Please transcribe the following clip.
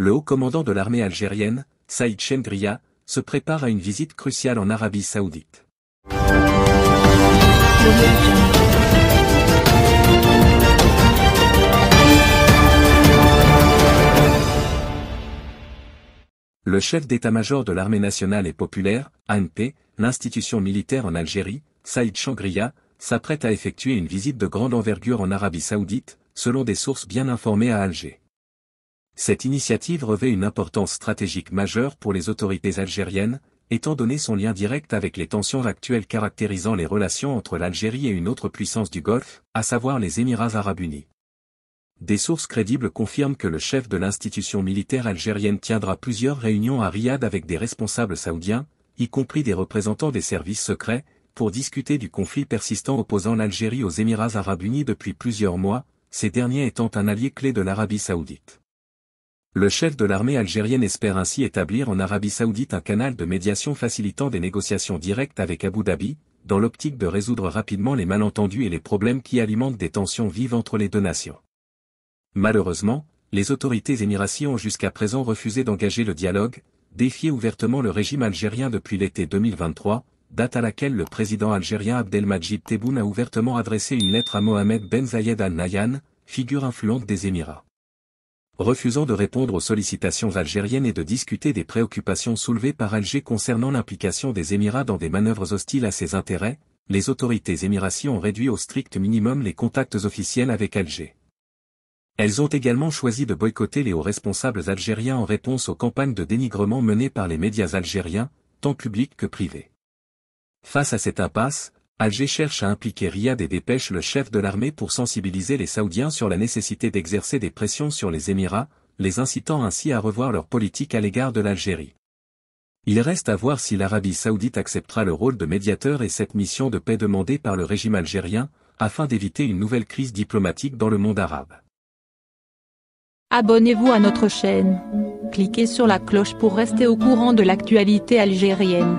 le haut commandant de l'armée algérienne, Saïd Chengria, se prépare à une visite cruciale en Arabie saoudite. Le chef d'état-major de l'armée nationale et populaire, ANP, l'institution militaire en Algérie, Saïd Chengria, s'apprête à effectuer une visite de grande envergure en Arabie saoudite, selon des sources bien informées à Alger. Cette initiative revêt une importance stratégique majeure pour les autorités algériennes, étant donné son lien direct avec les tensions actuelles caractérisant les relations entre l'Algérie et une autre puissance du Golfe, à savoir les Émirats arabes unis. Des sources crédibles confirment que le chef de l'institution militaire algérienne tiendra plusieurs réunions à Riyad avec des responsables saoudiens, y compris des représentants des services secrets, pour discuter du conflit persistant opposant l'Algérie aux Émirats arabes unis depuis plusieurs mois, ces derniers étant un allié clé de l'Arabie saoudite. Le chef de l'armée algérienne espère ainsi établir en Arabie saoudite un canal de médiation facilitant des négociations directes avec Abu Dhabi, dans l'optique de résoudre rapidement les malentendus et les problèmes qui alimentent des tensions vives entre les deux nations. Malheureusement, les autorités émiraties ont jusqu'à présent refusé d'engager le dialogue, défier ouvertement le régime algérien depuis l'été 2023, date à laquelle le président algérien Abdelmajid Tebboune a ouvertement adressé une lettre à Mohamed Ben Zayed Al Nahyan, figure influente des Émirats refusant de répondre aux sollicitations algériennes et de discuter des préoccupations soulevées par Alger concernant l'implication des Émirats dans des manœuvres hostiles à ses intérêts, les autorités émiraties ont réduit au strict minimum les contacts officiels avec Alger. Elles ont également choisi de boycotter les hauts responsables algériens en réponse aux campagnes de dénigrement menées par les médias algériens, tant publics que privés. Face à cette impasse, Alger cherche à impliquer Riyad et dépêche le chef de l'armée pour sensibiliser les Saoudiens sur la nécessité d'exercer des pressions sur les Émirats, les incitant ainsi à revoir leur politique à l'égard de l'Algérie. Il reste à voir si l'Arabie saoudite acceptera le rôle de médiateur et cette mission de paix demandée par le régime algérien, afin d'éviter une nouvelle crise diplomatique dans le monde arabe. Abonnez-vous à notre chaîne. Cliquez sur la cloche pour rester au courant de l'actualité algérienne.